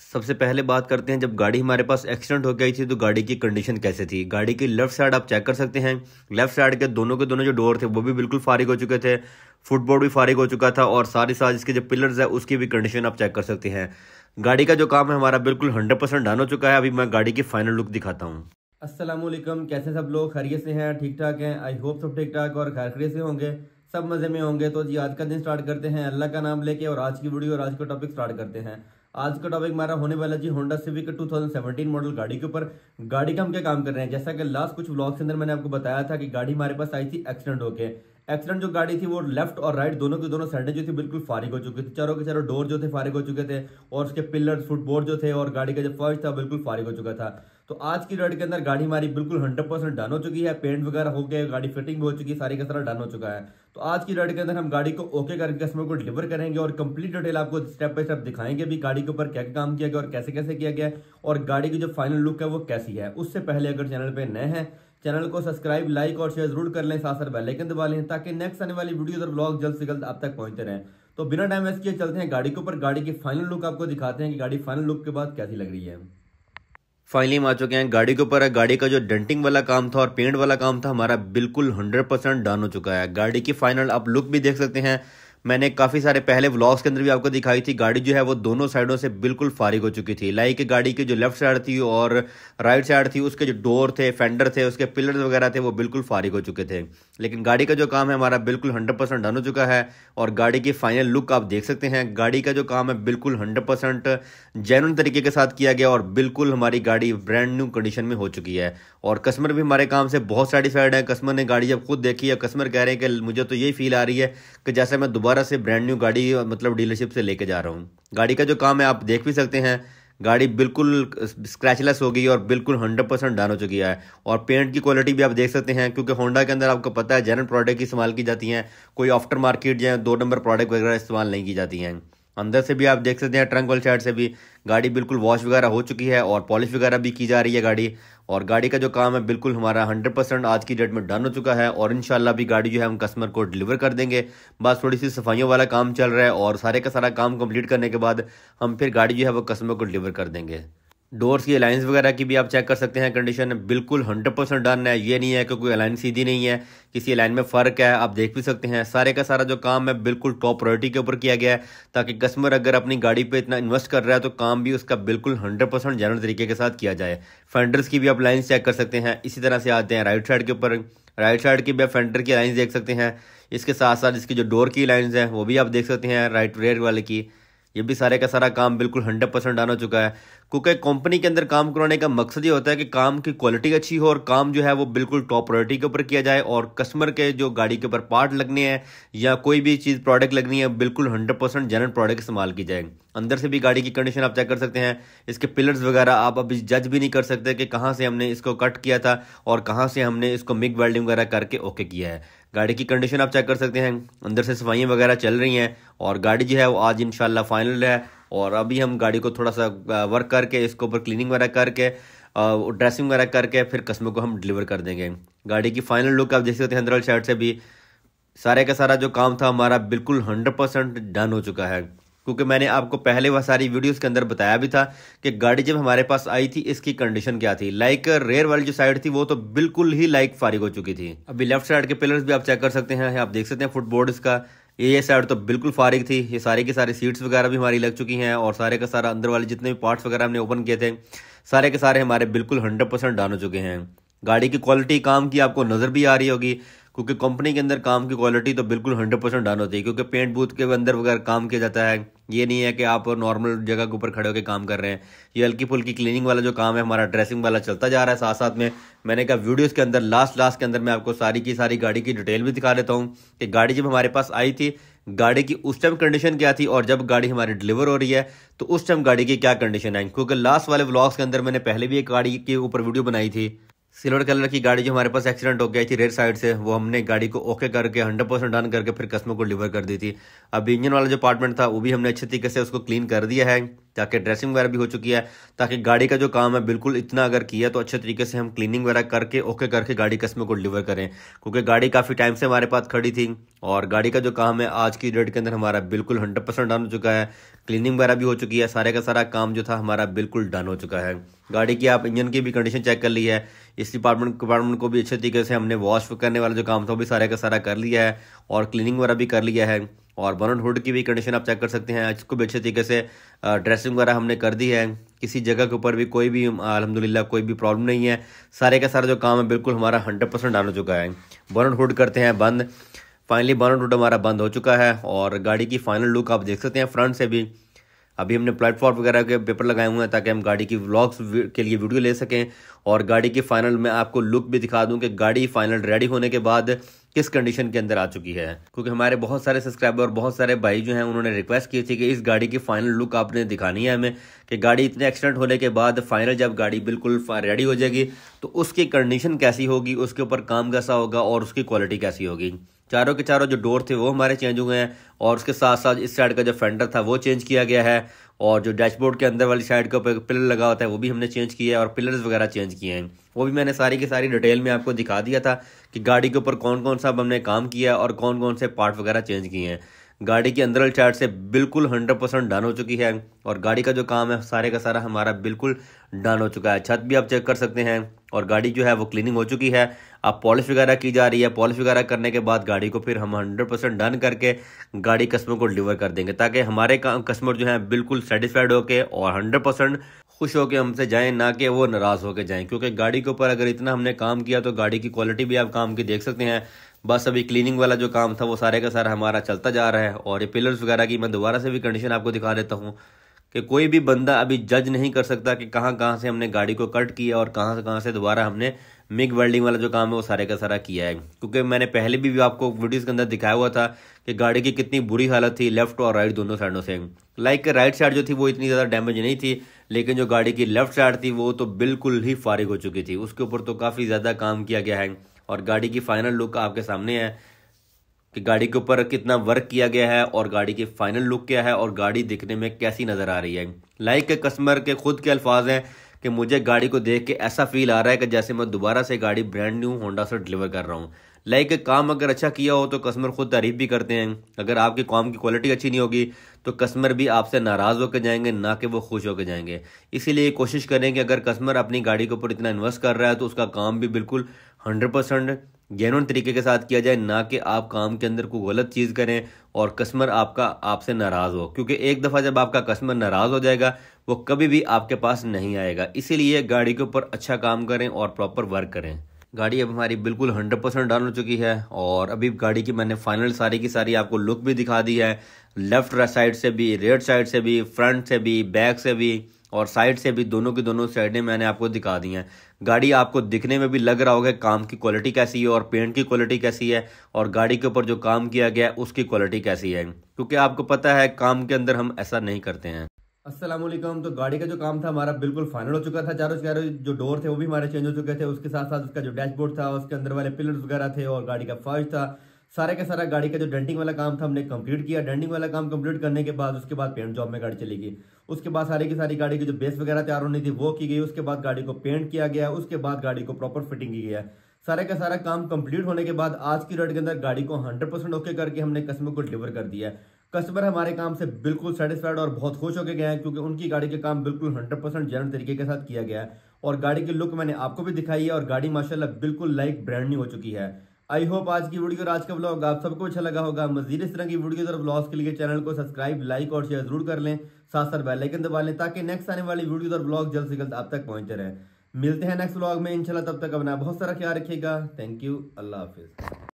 सबसे पहले बात करते हैं जब गाड़ी हमारे पास एक्सीडेंट हो गई थी तो गाड़ी की कंडीशन कैसे थी गाड़ी की लेफ्ट साइड आप चेक कर सकते हैं लेफ्ट साइड के दोनों के दोनों जो डोर थे वो भी बिल्कुल फारिग हो चुके थे फुटबोर्ड भी फारिग हो चुका था और सारे साथ इसके जो पिलर्स है उसकी भी कंडीशन आप चेक कर सकते हैं गाड़ी का जो काम है हमारा बिल्कुल हंड्रेड परसेंट डन हो चुका है अभी मैं गाड़ी की फाइनल लुक दिखाता हूँ असलम कैसे सब लोग खरीय से हैं ठीक ठाक हैं आई होप सब ठीक ठाक और खैर से होंगे सब मज़े में होंगे तो जी आज का दिन स्टार्ट करते हैं अल्लाह का नाम लेके और आज की वीडियो और आज का टॉपिक स्टार्ट करते हैं आज का टॉपिक हमारा होने वाला जी होंडा सिविक 2017 मॉडल गाड़ी के ऊपर गाड़ी का हम क्या काम कर रहे हैं जैसा कि लास्ट कुछ ब्लॉग के अंदर मैंने आपको बताया था कि गाड़ी हमारे पास आई थी एक्सीडेंट होके एक्सीडेंट जो गाड़ी थी वो लेफ्ट और राइट दोनों के दोनों साइडें जो थी बिल्कुल फारिग हो चुकी थी चारों के चारों डोर जो थे फारिग हो चुके थे और उसके पिलर फुटबोर्ड जो थे और गाड़ी का जो फर्श था बिल्कुल फारिग हो चुका था तो आज की डेट के अंदर गाड़ी हमारी बिल्कुल हंड्रेड परसेंट डन हो चुकी है पेंट वगैरह हो गया गाड़ी फिटिंग हो चुकी है सारी का सारा डन हो चुका है तो आज की डेट के अंदर हम गाड़ी को ओके करके कस्टमर को डिलीवर करेंगे और कंप्लीट डिटेल आपको स्टेप बाय स्टेप दिखाएंगे भी गाड़ी के ऊपर क्या क्या काम किया गया और कैसे कैसे किया गया और गाड़ी की जो फाइनल लुक है वो कैसी है उससे पहले अगर चैनल पर नए हैं चैनल को सब्सक्राइब लाइक और शेयर जरूर कर लें साथ साथ बेलाइकन दबा लें ताकि नेक्स्ट आने वाली वीडियो और ब्लॉग जल्द से जल्द आप तक पहुंचते रहें तो बिना टाइम वेस्ट किए चलते हैं गाड़ी के ऊपर गाड़ी की फाइनल लुक आपको दिखाते हैं कि गाड़ी फाइनल लुक के बाद कैसी लग रही है फाइनली हम आ चुके हैं गाड़ी के ऊपर है गाड़ी का जो डेंटिंग वाला काम था और पेंट वाला काम था हमारा बिल्कुल 100 परसेंट डन हो चुका है गाड़ी की फाइनल आप लुक भी देख सकते हैं मैंने काफ़ी सारे पहले व्लॉग्स के अंदर भी आपको दिखाई थी गाड़ी जो है वो दोनों साइडों से बिल्कुल फारिग हो चुकी थी लाइक गाड़ी की जो लेफ्ट साइड थी और राइट साइड थी उसके जो डोर थे फेंडर थे उसके पिलर्स वगैरह थे वो बिल्कुल फारिग हो चुके थे लेकिन गाड़ी का जो काम है हमारा बिल्कुल हंड्रेड डन हो चुका है और गाड़ी की फाइनल लुक आप देख सकते हैं गाड़ी का जो काम है बिल्कुल हंड्रेड परसेंट तरीके के साथ किया गया और बिल्कुल हमारी गाड़ी ब्रांड न्यू कंडीशन में हो चुकी है और कस्टमर भी हमारे काम से बहुत सेटिस्फाइड है कस्टमर ने गाड़ी जब खुद देखी है कस्टमर कह रहे हैं कि मुझे तो यही फील आ रही है कि जैसे मैं दोबारा दोबारा से ब्रांड न्यू गाड़ी मतलब डीलरशिप से लेके जा रहा हूँ गाड़ी का जो काम है आप देख भी सकते हैं गाड़ी बिल्कुल स्क्रैचलेस हो गई और बिल्कुल हंड्रेड परसेंट डन हो चुकी है और पेंट की क्वालिटी भी आप देख सकते हैं क्योंकि होंडा के अंदर आपको पता है जनरल प्रोडक्ट इस्तेमाल की जाती हैं कोई आफ्टर मार्केट या दो नंबर प्रोडक्ट वगैरह इस्तेमाल नहीं की जाती हैं अंदर से भी आप देख सकते हैं ट्रंक वाली साइड से भी गाड़ी बिल्कुल वॉश वगैरह हो चुकी है और पॉलिश वगैरह भी की जा रही है गाड़ी और गाड़ी का जो काम है बिल्कुल हमारा 100 परसेंट आज की डेट में डन हो चुका है और इनशाला भी गाड़ी जो है हम कस्टमर को डिलीवर कर देंगे बस थोड़ी सी सफाइयों वाला काम चल रहा है और सारे का सारा काम कम्प्लीट करने के बाद हम फिर गाड़ी जो है वो कस्टमर को डिलीवर कर देंगे डोर्स की अलाइंस वगैरह की भी आप चेक कर सकते हैं कंडीशन बिल्कुल 100 परसेंट डन है ये नहीं है कि कोई अलाइन सीधी नहीं है किसी अलाइन में फ़र्क है आप देख भी सकते हैं सारे का सारा जो काम है बिल्कुल टॉप प्रायोरिटी के ऊपर किया गया है ताकि कस्टमर अगर अपनी गाड़ी पे इतना इन्वेस्ट कर रहा है तो काम भी उसका बिल्कुल हंड्रेड परसेंट जनरल तरीके के साथ किया जाए फेंडर्स की भी आप लाइन्स चेक कर सकते हैं इसी तरह से आते हैं राइट साइड के ऊपर राइट साइड की भी आप फेंडर की लाइन्स देख सकते हैं इसके साथ साथ इसकी जो डोर की लाइन्स हैं वो भी आप देख सकते हैं राइट रेयर वाले की ये भी सारे का सारा काम बिल्कुल हंड्रेड परसेंट डान हो चुका है क्योंकि कंपनी के अंदर काम करवाने का मकसद ये होता है कि काम की क्वालिटी अच्छी हो और काम जो है वो बिल्कुल टॉप प्रायोरिटी के ऊपर किया जाए और कस्टमर के जो गाड़ी के ऊपर पार्ट लगने हैं या कोई भी चीज़ प्रोडक्ट लगनी है बिल्कुल हंड्रेड परसेंट जनरल प्रोडक्ट इस्तेमाल की जाए अंदर से भी गाड़ी की कंडीशन आप चेक कर सकते हैं इसके पिलर्स वगैरह आप अभी जज भी नहीं कर सकते कि कहाँ से हमने इसको कट किया था और कहाँ से हमने इसको मिग वेल्डिंग वगैरह करके ओके किया है गाड़ी की कंडीशन आप चेक कर सकते हैं अंदर से सफाइयाँ वगैरह चल रही हैं और गाड़ी जो है वो आज इन फाइनल है और अभी हम गाड़ी को थोड़ा सा वर्क करके इसके ऊपर क्लीनिंग वगैरह करके ड्रेसिंग वगैरह करके फिर कस्टमर को हम डिलीवर कर देंगे गाड़ी की फाइनल लुक आप देख सकते हैं अंदर शर्ट से भी सारे का सारा जो काम था हमारा बिल्कुल हंड्रेड परसेंट डन हो चुका है क्योंकि मैंने आपको पहले वह सारी वीडियोस के अंदर बताया भी था कि गाड़ी जब हमारे पास आई थी इसकी कंडीशन क्या थी लाइक रेयर वाली जो साइड थी वो तो बिल्कुल ही लाइक फारिग हो चुकी थी अभी लेफ्ट साइड के पिलर्स भी आप चेक कर सकते हैं आप देख सकते हैं फुटबोर्ड इसका ये साइड तो बिल्कुल फारिग थी ये सारी की सारी सीट्स वगैरह भी हमारी लग चुकी हैं और सारे का सारा अंदर वाले जितने भी पार्ट्स वगैरह हमने ओपन किए थे सारे के सारे हमारे बिल्कुल हंड्रेड परसेंट डन हो चुके हैं गाड़ी की क्वालिटी काम की आपको नज़र भी आ रही होगी क्योंकि कंपनी के अंदर काम की क्वालिटी तो बिल्कुल हंड्रेड परसेंट डन होती है क्योंकि पेंट बूथ के अंदर वगैरह काम किया जाता है ये नहीं है कि आप नॉर्मल जगह के ऊपर खड़े होकर काम कर रहे हैं ये हल्की फुल्की क्लीनिंग वाला जो काम है हमारा ड्रेसिंग वाला चलता जा रहा है साथ साथ में मैंने कहा वीडियोज़ के अंदर लास्ट लास्ट के अंदर मैं आपको सारी की सारी गाड़ी की डिटेल भी दिखा देता हूँ कि गाड़ी जब हमारे पास आई थी गाड़ी की उस टाइम कंडीशन क्या थी और जब गाड़ी हमारी डिलीवर हो रही है तो उस टाइम गाड़ी की क्या कंडीशन है क्योंकि लास्ट वाले ब्लॉग्स के अंदर मैंने पहले भी एक गाड़ी के ऊपर वीडियो बनाई थी सिल्वर कलर की गाड़ी जो हमारे पास एक्सीडेंट हो गई थी रेयर साइड से वो हमने गाड़ी को ओके करके हंड्रेड परसेंट डन करके फिर कस्टमर को डिलीवर कर दी थी अब इंजन वाला जो पार्टमेंट था वो भी हमने अच्छे तरीके से उसको क्लीन कर दिया है ताकि ड्रेसिंग वगैरह भी हो चुकी है ताकि गाड़ी का जो काम है बिल्कुल इतना अगर किया तो अच्छे तरीके से हम क्लीनिंग वगैरह करके ओके करके गाड़ी कस्टमर को डिलीवर करें क्योंकि गाड़ी काफ़ी टाइम से हमारे पास खड़ी थी और गाड़ी का जो काम है आज की डेट के अंदर हमारा बिल्कुल हंड्रेड परसेंट डन हो चुका है क्लीनिंग वगैरह भी हो चुकी है सारे का सारा काम जो था हमारा बिल्कुल डन हो चुका है गाड़ी की आप इंजन की भी कंडीशन चेक कर ली है इस डिपार्टमेंट डिपार्टमेंट को भी अच्छे तरीके से हमने वॉश करने वाला जो काम था वो भी सारे का सारा कर लिया है और क्लीनिंग वगैरह भी कर लिया है और बर्न हुड की भी कंडीशन आप चेक कर सकते हैं इसको भी अच्छे तरीके से ड्रेसिंग वगैरह हमने कर दी है किसी जगह के ऊपर भी कोई भी अलहमदिल्ला कोई भी प्रॉब्लम नहीं है सारे का सारा जो काम है बिल्कुल हमारा हंड्रेड परसेंट डाल हो चुका है बर्न हुड करते हैं बंद फाइनली बर्न हुड हमारा बंद हो चुका है और गाड़ी की फाइनल लुक आप देख सकते हैं फ्रंट से भी अभी हमने प्लेटफॉर्म वगैरह के पेपर लगाए हुए हैं ताकि हम गाड़ी की व्लॉग्स के लिए वीडियो ले सकें और गाड़ी की फाइनल में आपको लुक भी दिखा दूं कि गाड़ी फाइनल रेडी होने के बाद किस कंडीशन के अंदर आ चुकी है क्योंकि हमारे बहुत सारे सब्सक्राइबर और बहुत सारे भाई जो हैं उन्होंने रिक्वेस्ट की थी कि इस गाड़ी की फाइनल लुक आपने दिखानी है हमें कि गाड़ी इतने एक्सीडेंट होने के बाद फाइनल जब गाड़ी बिल्कुल रेडी हो जाएगी तो उसकी कंडीशन कैसी होगी उसके ऊपर काम कैसा होगा और उसकी क्वालिटी कैसी होगी चारों के चारों जो डोर थे वो हमारे चेंज हुए हैं और उसके साथ साथ इस साइड का जो फेंडर था वो चेंज किया गया है और जो डैशबोर्ड के अंदर वाली साइड के ऊपर पिलर लगा होता है वो भी हमने चेंज किया है और पिलर्स वगैरह चेंज किए हैं वो भी मैंने सारी की सारी डिटेल में आपको दिखा दिया था कि गाड़ी के ऊपर कौन कौन सा हमने काम किया और कौन कौन से पार्ट वगैरह चेंज किए हैं गाड़ी की अंदरल चार्ट से बिल्कुल 100 परसेंट डन हो चुकी है और गाड़ी का जो काम है सारे का सारा हमारा बिल्कुल डन हो चुका है छत भी आप चेक कर सकते हैं और गाड़ी जो है वो क्लीनिंग हो चुकी है अब पॉलिश वगैरह की जा रही है पॉलिश वगैरह करने के बाद गाड़ी को फिर हम 100 परसेंट डन करके गाड़ी कस्टमर को डिलीवर कर देंगे ताकि हमारे कस्टमर जो है बिल्कुल सेटिस्फाइड होकर और हंड्रेड परसेंट खुश होकर हमसे जाएं ना कि वो नाराज़ होकर जाएं क्योंकि गाड़ी के ऊपर अगर इतना हमने काम किया तो गाड़ी की क्वालिटी भी आप काम की देख सकते हैं बस अभी क्लीनिंग वाला जो काम था वो सारे का सारा हमारा चलता जा रहा है और ये पिलर्स वगैरह की मैं दोबारा से भी कंडीशन आपको दिखा देता हूँ कि कोई भी बंदा अभी जज नहीं कर सकता कि कहाँ कहाँ से हमने गाड़ी को कट किया और कहाँ से कहाँ से दोबारा हमने मिग वेल्डिंग वाला जो काम है वो सारे का सारा किया है क्योंकि मैंने पहले भी, भी आपको वीडियोस के अंदर दिखाया हुआ था कि गाड़ी की कितनी बुरी हालत थी लेफ्ट और राइट दोनों साइडों से लाइक राइट साइड जो थी वो इतनी ज़्यादा डैमेज नहीं थी लेकिन जो गाड़ी की लेफ्ट साइड थी वो तो बिल्कुल ही फारिग हो चुकी थी उसके ऊपर तो काफ़ी ज़्यादा काम किया गया है और गाड़ी की फाइनल लुक आपके सामने है कि गाड़ी के ऊपर कितना वर्क किया गया है और गाड़ी की फाइनल लुक क्या है और गाड़ी दिखने में कैसी नज़र आ रही है लाइक कस्टमर के खुद के अल्फाज हैं कि मुझे गाड़ी को देख के ऐसा फील आ रहा है कि जैसे मैं दोबारा से गाड़ी ब्रांड न्यू होंडा से डिलीवर कर रहा हूँ लाइक काम अगर अच्छा किया हो तो कस्टमर खुद तारीफ भी करते हैं अगर आपके काम की क्वालिटी अच्छी नहीं होगी तो कस्टमर भी आपसे नाराज़ होकर जाएंगे ना कि वो खुश होकर जाएंगे इसीलिए कोशिश करें कि अगर कस्टमर अपनी गाड़ी के ऊपर इतना इन्वेस्ट कर रहा है तो उसका काम भी बिल्कुल हंड्रेड परसेंट जेनुअन तरीके के साथ किया जाए ना कि आप काम के अंदर कोई गलत चीज़ करें और कस्टमर आपका आपसे नाराज़ हो क्योंकि एक दफ़ा जब आपका कस्टमर नाराज़ हो जाएगा वो कभी भी आपके पास नहीं आएगा इसीलिए गाड़ी के ऊपर अच्छा काम करें और प्रॉपर वर्क करें गाड़ी अब हमारी बिल्कुल 100 परसेंट डाउन हो चुकी है और अभी गाड़ी की मैंने फाइनल सारी की सारी आपको लुक भी दिखा दी है लेफ्ट साइड से भी रेड साइड से भी फ्रंट से भी बैक से भी और साइड से भी दोनों की दोनों साइडें मैंने आपको दिखा दी हैं गाड़ी आपको दिखने में भी लग रहा होगा काम की क्वालिटी कैसी है और पेंट की क्वालिटी कैसी है और गाड़ी के ऊपर जो काम किया गया है उसकी क्वालिटी कैसी है क्योंकि आपको पता है काम के अंदर हम ऐसा नहीं करते हैं असलम तो गाड़ी का जो काम था हमारा बिल्कुल फाइनल हो चुका था चारों चारों जो डोर थे वो भी हमारे चेंज हो चुके थे उसके साथ साथ उसका जो डैशबोर्ड था उसके अंदर वाले पिलर्स वगैरह थे और गाड़ी का फर्श था सारे का सारा गाड़ी का जो डेंटिंग वाला काम था हमने कंप्लीट किया डेंटिंग वाला काम कंप्लीट करने के बाद उसके बाद पेंट जॉब में गाड़ी चली गई उसके बाद सारी की सारी गाड़ी की जो बेस वगैरह तैयार होनी थी वो की गई उसके बाद गाड़ी को पेंट किया गया उसके बाद गाड़ी को प्रॉपर फिटिंग की गया सारे का सारा काम कंप्लीट होने के बाद आज की रेट के अंदर गाड़ी को हंड्रेड परसेंट ओके करके हमने कस्टमर को डिलीवर कर दिया कस्टमर हमारे काम से बिल्कुल सेटिस्फाइड और बहुत खुश होकर गए हैं क्योंकि उनकी गाड़ी के काम बिल्कुल 100 परसेंट जैन तरीके के साथ किया गया है और गाड़ी की लुक मैंने आपको भी दिखाई है और गाड़ी माशाल्लाह बिल्कुल लाइक ब्रांड न्यू हो चुकी है आई होप आज की वीडियो और आज का ब्लॉग आप सबको अच्छा लगा होगा मजीद इस तरह की वीडियोज और ब्लॉग्स के लिए चैनल को सब्सक्राइब लाइक और शेयर जरूर कर लें साथ साथ बेलाइकन दबा लें ताकि नेक्स्ट आने वाली वीडियो और ब्लॉग जल्द से जल्द आप तक पहुंचे रहें मिलते हैं नेक्स्ट ब्लॉग में इंशाल्लाह तब तक अपना बहुत सारा ख्याल रखिएगा थैंक यू अल्लाह हाफिज़